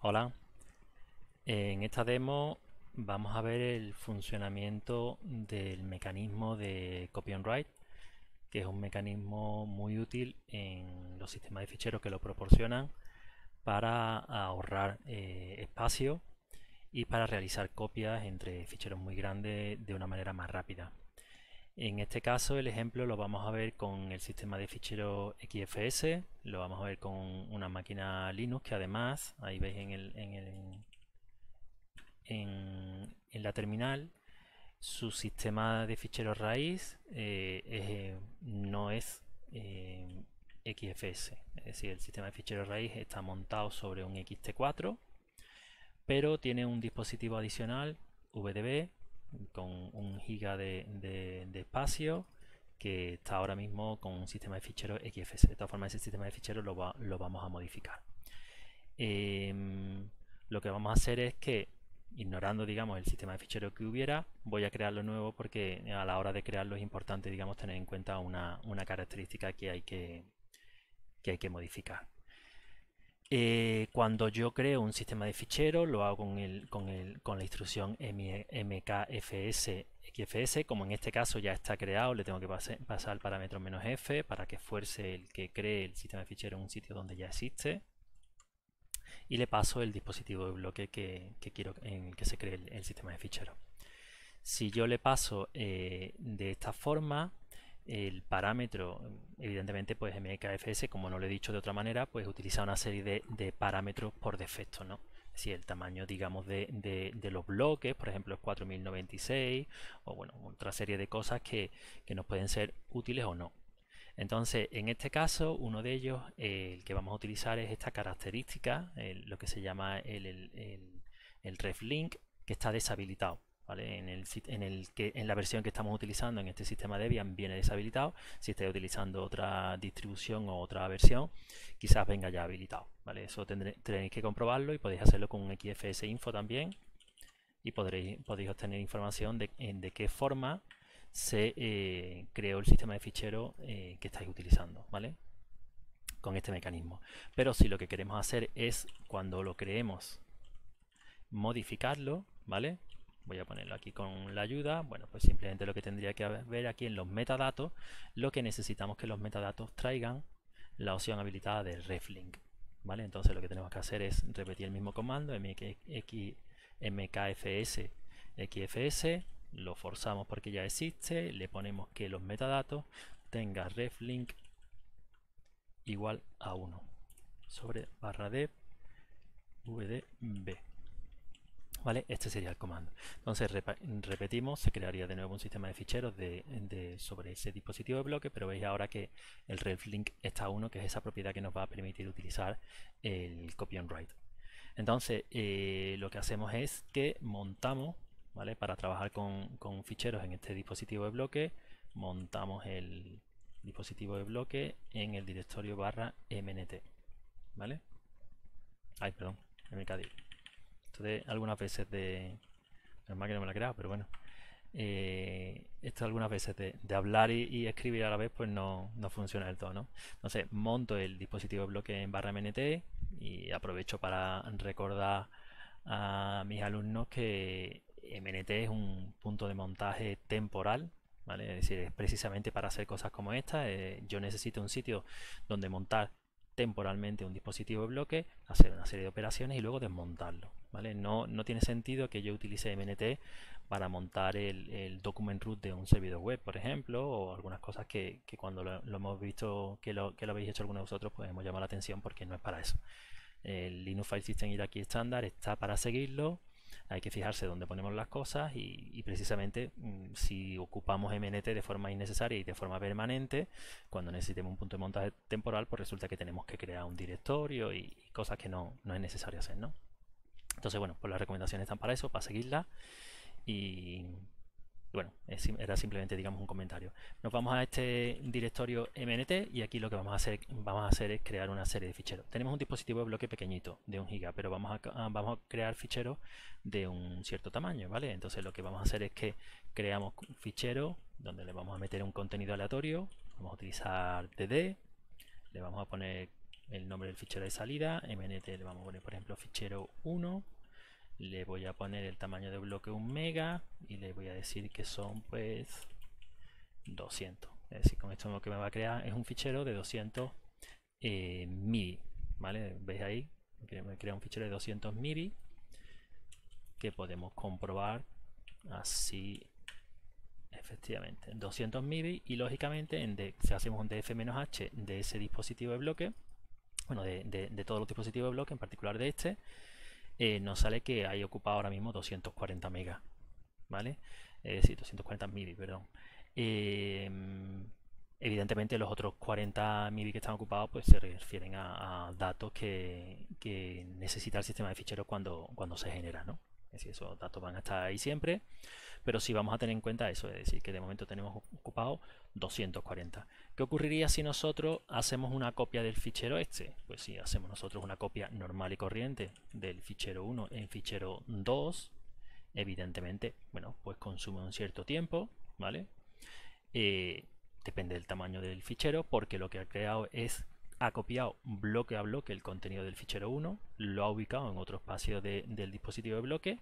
Hola, en esta demo vamos a ver el funcionamiento del mecanismo de copy and write, que es un mecanismo muy útil en los sistemas de ficheros que lo proporcionan para ahorrar eh, espacio y para realizar copias entre ficheros muy grandes de una manera más rápida. En este caso el ejemplo lo vamos a ver con el sistema de ficheros XFS, lo vamos a ver con una máquina Linux que además, ahí veis en, el, en, la terminal, su sistema de ficheros raíz eh, eh, no es eh, XFS, es decir, el sistema de ficheros raíz está montado sobre un XT4, pero tiene un dispositivo adicional VDB con un giga de, espacio que está ahora mismo con un sistema de ficheros XFS. De todas formas, ese sistema de ficheros lo, vamos a modificar. Em, lo que vamos a hacer es que, ignorando digamos, el sistema de ficheros que hubiera, voy a crearlo nuevo porque a la hora de crearlo es importante digamos, tener en cuenta una, una característica que hay que, que, hay que modificar. Eh, cuando yo creo un sistema de ficheros lo hago con, la instrucción mkfs como en este caso ya está creado, le tengo que pasar el parámetro "-f", para que fuerce el que cree el sistema de ficheros en un sitio donde ya existe. Y le paso el dispositivo de bloque que, quiero en el que se cree el, sistema de ficheros. Si yo le paso eh, de esta forma, el parámetro, evidentemente, pues MKFS, como no lo he dicho de otra manera, pues utiliza una serie de, parámetros por defecto, ¿no? Si el tamaño, digamos, de, los bloques, por ejemplo, es 4096, o bueno, otra serie de cosas que, nos pueden ser útiles o no. Entonces, en este caso, uno de ellos, eh, el que vamos a utilizar es esta característica, eh, lo que se llama el, el reflink, que está deshabilitado. En, el, que, en la versión que estamos utilizando en este sistema Debian viene deshabilitado. Si estáis utilizando otra distribución o otra versión, quizás venga ya habilitado. Eso tenéis que comprobarlo y podéis hacerlo con un XFS Info también. Y podréis, podéis obtener información de, eh, qué forma se eh, creó el sistema de fichero eh, que estáis utilizando. ¿vale? con este mecanismo pero si lo que queremos hacer es cuando lo creemos modificarlo vale voy a ponerlo aquí con la ayuda, bueno, pues simplemente lo que tendría que ver aquí en los metadatos, lo que necesitamos que los metadatos traigan la opción habilitada de reflink, ¿vale? Entonces lo que tenemos que hacer es repetir el mismo comando, mkfs, xfs, lo forzamos porque ya existe, le ponemos que los metadatos tenga reflink igual a 1 sobre barra de vdb ¿Vale? Este sería el comando. Entonces repetimos, se crearía de nuevo un sistema de ficheros de, sobre ese dispositivo de bloque, pero veis ahora que el reflink está 1, que es esa propiedad que nos va a permitir utilizar el copy and write. Entonces, eh, lo que hacemos es que montamos, ¿vale? Para trabajar con, con ficheros en este dispositivo de bloque, montamos el dispositivo de bloque en el directorio barra mnt, ¿vale? Ay, perdón, de algunas veces de. me la crea, pero bueno. Eh, esto algunas veces de, hablar y, escribir a la vez, pues no, no funciona del todo, ¿no? Entonces, monto el dispositivo de bloque en barra MNT y aprovecho para recordar a mis alumnos que MNT es un punto de montaje temporal, ¿vale? Es decir, es precisamente para hacer cosas como esta. Eh, yo necesito un sitio donde montar temporalmente un dispositivo de bloque, hacer una serie de operaciones y luego desmontarlo. ¿vale? No, no tiene sentido que yo utilice MNT para montar el, document root de un servidor web, por ejemplo, o algunas cosas que, cuando lo, hemos visto, que lo, que lo habéis hecho algunos de vosotros, pues hemos llamado la atención porque no es para eso. El Linux File System estándar está para seguirlo, hay que fijarse dónde ponemos las cosas y, precisamente mm, si ocupamos MNT de forma innecesaria y de forma permanente, cuando necesitemos un punto de montaje temporal, pues resulta que tenemos que crear un directorio y, cosas que no, es necesario hacer, ¿no? Entonces, bueno, pues las recomendaciones están para eso, para seguirlas y bueno, era simplemente, digamos, un comentario. Nos vamos a este directorio MNT y aquí lo que vamos a hacer, vamos a hacer es crear una serie de ficheros. Tenemos un dispositivo de bloque pequeñito, de un giga, pero vamos a, ah, vamos a crear ficheros de un cierto tamaño, ¿vale? Entonces lo que vamos a hacer es que creamos un fichero donde le vamos a meter un contenido aleatorio, vamos a utilizar DD, le vamos a poner el nombre del fichero de salida, MNT le vamos a poner, por ejemplo, fichero 1, le voy a poner el tamaño de bloque un mega y le voy a decir que son pues 200 es decir con esto lo que me va a crear es un fichero de 200 eh, vale veis ahí me crea un fichero de 200 MIDI que podemos comprobar así efectivamente 200 MIDI y lógicamente en de, si hacemos un df-h de ese dispositivo de bloque bueno de, de, de todos los dispositivos de bloque en particular de este eh, nos sale que hay ocupado ahora mismo 240 megas, ¿vale? Eh, sí, 240 mili, perdón. Eh, evidentemente los otros 40 MIDI que están ocupados pues se refieren a, datos que, necesita el sistema de ficheros cuando, cuando se genera, ¿no? Es decir, esos datos van a estar ahí siempre, pero si vamos a tener en cuenta eso, es decir, que de momento tenemos ocupado 240. ¿Qué ocurriría si nosotros hacemos una copia del fichero este? Pues si hacemos nosotros una copia normal y corriente del fichero 1 en fichero 2, evidentemente, bueno, pues consume un cierto tiempo, ¿vale? Eh, depende del tamaño del fichero, porque lo que ha creado es ha copiado bloque a bloque el contenido del fichero 1, lo ha ubicado en otro espacio del dispositivo de bloque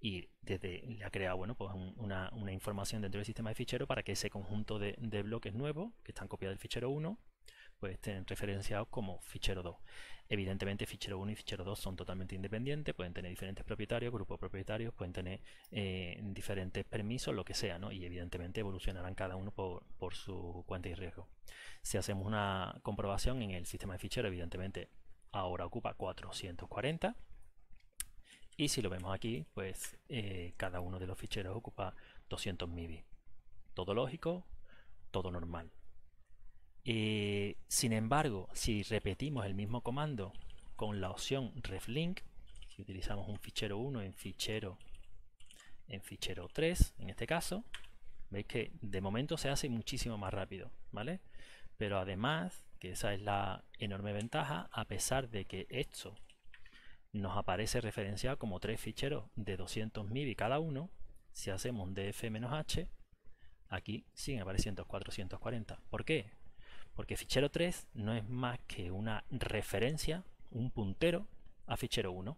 y desde le ha creado bueno, pues una, información dentro del sistema de fichero para que ese conjunto de, de bloques nuevos que están copiados del fichero 1 pues estén referenciados como fichero 2. Evidentemente fichero 1 y fichero 2 son totalmente independientes, pueden tener diferentes propietarios, grupos propietarios, pueden tener eh, diferentes permisos, lo que sea, ¿no? y evidentemente evolucionarán cada uno por, su cuenta y riesgo. Si hacemos una comprobación en el sistema de fichero, evidentemente ahora ocupa 440. Y si lo vemos aquí, pues eh, cada uno de los ficheros ocupa 200 MIBI. Todo lógico, todo normal. Eh, sin embargo, si repetimos el mismo comando con la opción reflink, si utilizamos un fichero 1 en fichero en fichero 3, en este caso, veis que de momento se hace muchísimo más rápido, ¿vale? Pero además, que esa es la enorme ventaja, a pesar de que esto nos aparece referenciado como tres ficheros de 200 y cada uno, si hacemos un df-h, aquí siguen apareciendo 440. ¿Por qué? Porque fichero 3 no es más que una referencia, un puntero a fichero 1.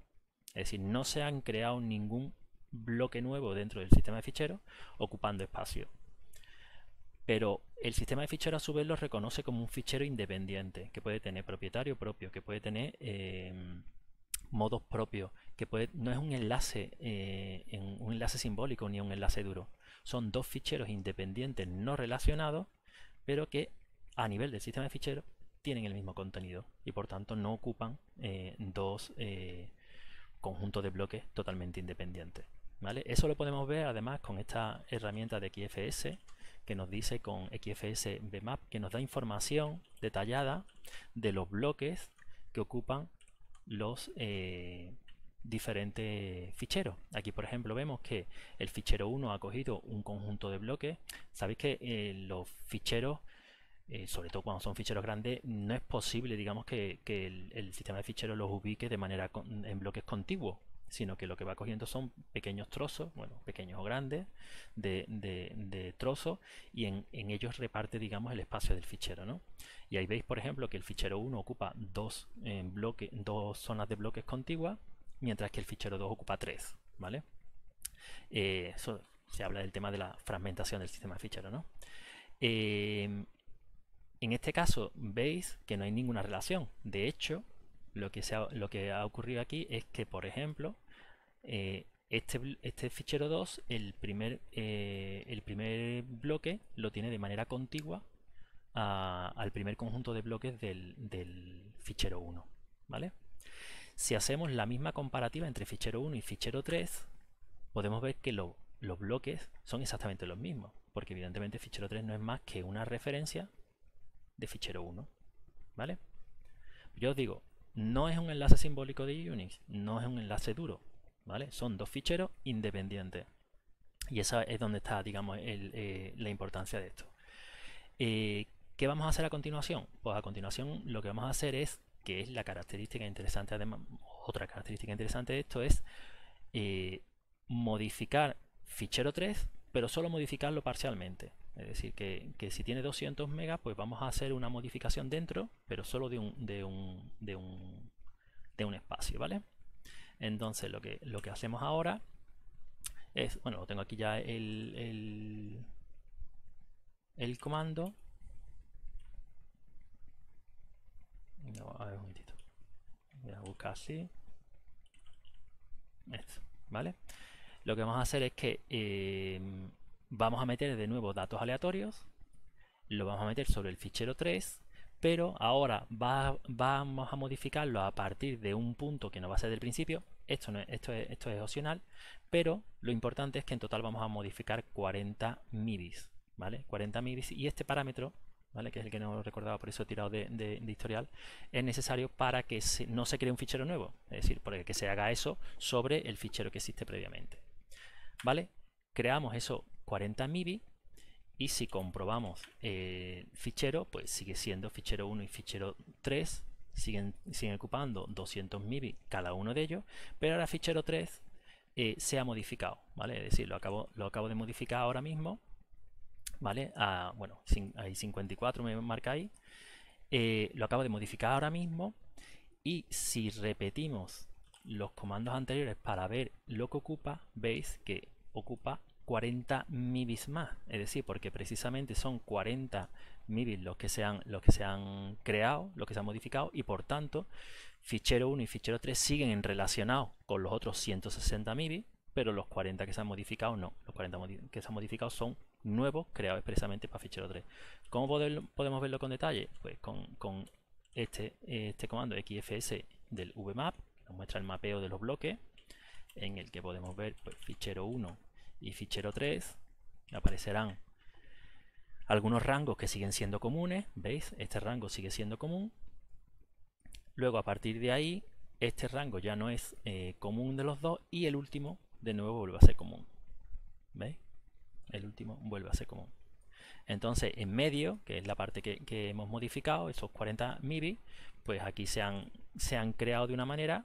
Es decir, no se han creado ningún bloque nuevo dentro del sistema de ficheros ocupando espacio. Pero el sistema de ficheros a su vez lo reconoce como un fichero independiente, que puede tener propietario propio, que puede tener eh, modos propios, que no es un enlace, eh, un enlace simbólico ni un enlace duro. Son dos ficheros independientes no relacionados, pero que a nivel del sistema de ficheros tienen el mismo contenido y por tanto no ocupan eh, dos eh, conjuntos de bloques totalmente independientes. ¿vale? Eso lo podemos ver además con esta herramienta de XFS que nos dice con XFS Bmap que nos da información detallada de los bloques que ocupan los eh, diferentes ficheros. Aquí, por ejemplo, vemos que el fichero 1 ha cogido un conjunto de bloques. Sabéis que los ficheros eh, sobre todo cuando son ficheros grandes, no es posible, digamos, que, el, sistema de ficheros los ubique de manera en bloques contiguos, sino que lo que va cogiendo son pequeños trozos, bueno, pequeños o grandes, de, trozos, y en, ellos reparte, digamos, el espacio del fichero, ¿no? Y ahí veis, por ejemplo, que el fichero 1 ocupa dos, dos zonas de bloques contiguas, mientras que el fichero 2 ocupa tres. ¿vale? Eh, eso se habla del tema de la fragmentación del sistema de ficheros. ¿no? Eh, en este caso veis que no hay ninguna relación. De hecho, lo que, ha, ocurrido aquí es que, por ejemplo, eh, este, este, fichero 2, eh, el primer, bloque lo tiene de manera contigua al primer conjunto de bloques del, fichero 1. ¿vale? Si hacemos la misma comparativa entre fichero 1 y fichero 3, podemos ver que los bloques son exactamente los mismos, porque evidentemente fichero 3 no es más que una referencia de fichero 1. ¿Vale? Yo os digo, no es un enlace simbólico de Unix, no es un enlace duro. ¿Vale? Son dos ficheros independientes. Y esa es donde está, digamos, eh, la importancia de esto. Eh, ¿Qué vamos a hacer a continuación? Pues a continuación lo que vamos a hacer es, que es la característica interesante, además, otra característica interesante de esto es eh, modificar fichero 3, pero solo modificarlo parcialmente. Es decir, que, si tiene 200 megas, pues vamos a hacer una modificación dentro, pero solo de un, de un, de un, de un espacio, ¿vale? Entonces lo que, lo que hacemos ahora es, bueno, tengo aquí ya el, el, comando. a ver un momentito. Voy a buscar así. Esto, ¿vale? Lo que vamos a hacer es que eh, vamos a meter de nuevo datos aleatorios, lo vamos a meter sobre el fichero 3, pero ahora vamos a modificarlo a partir de un punto que no va a ser del principio, esto, es, esto, esto es opcional, pero lo importante es que en total vamos a modificar 40 midis, ¿vale? 40 midis y este parámetro ¿Vale? que es el que no recordaba, por eso he tirado de, historial, es necesario para que no se cree un fichero nuevo, es decir, para que se haga eso sobre el fichero que existe previamente. ¿Vale? Creamos eso, 40 MIBI y si comprobamos el eh, fichero, pues sigue siendo fichero 1 y fichero 3, siguen, ocupando 200 MIBI cada uno de ellos, pero ahora fichero 3 eh, se ha modificado, ¿vale? Es decir, lo acabo, lo acabo de modificar ahora mismo, ¿vale? bueno, hay 54 me marca ahí, eh, lo acabo de modificar ahora mismo y si repetimos los comandos anteriores para ver lo que ocupa, veis que ocupa 40 MIBIs más, es decir, porque precisamente son 40 MIBIs los que se han, los que se han creado, los que se han modificado y por tanto fichero 1 y fichero 3 siguen relacionados con los otros 160 MIBIs, pero los 40 que se han modificado no, los 40 que se han modificado son nuevos creados precisamente para fichero 3. ¿Cómo podemos verlo con detalle? Pues con, este, este comando XFS del VMAP, nos muestra el mapeo de los bloques en el que podemos ver pues, fichero 1 y fichero 3 aparecerán algunos rangos que siguen siendo comunes, ¿veis? Este rango sigue siendo común. Luego a partir de ahí, este rango ya no es eh, común de los dos y el último de nuevo vuelve a ser común. ¿Veis? El último vuelve a ser común. Entonces, en medio, que es la parte que, hemos modificado, esos 40 MIBI, pues aquí se han creado de una manera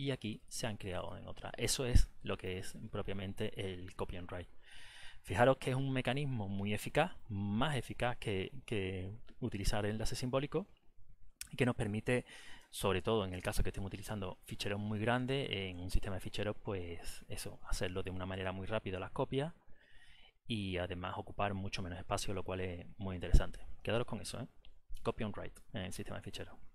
y aquí se han creado en otra. Eso es lo que es propiamente el copy and write. Fijaros que es un mecanismo muy eficaz, más eficaz que, utilizar el enlace simbólico, que nos permite, sobre todo en el caso que estemos utilizando ficheros muy grandes, en un sistema de ficheros, pues eso, hacerlo de una manera muy rápida las copias y además ocupar mucho menos espacio, lo cual es muy interesante. Quedaros con eso, ¿eh? Copy and write en el sistema de ficheros.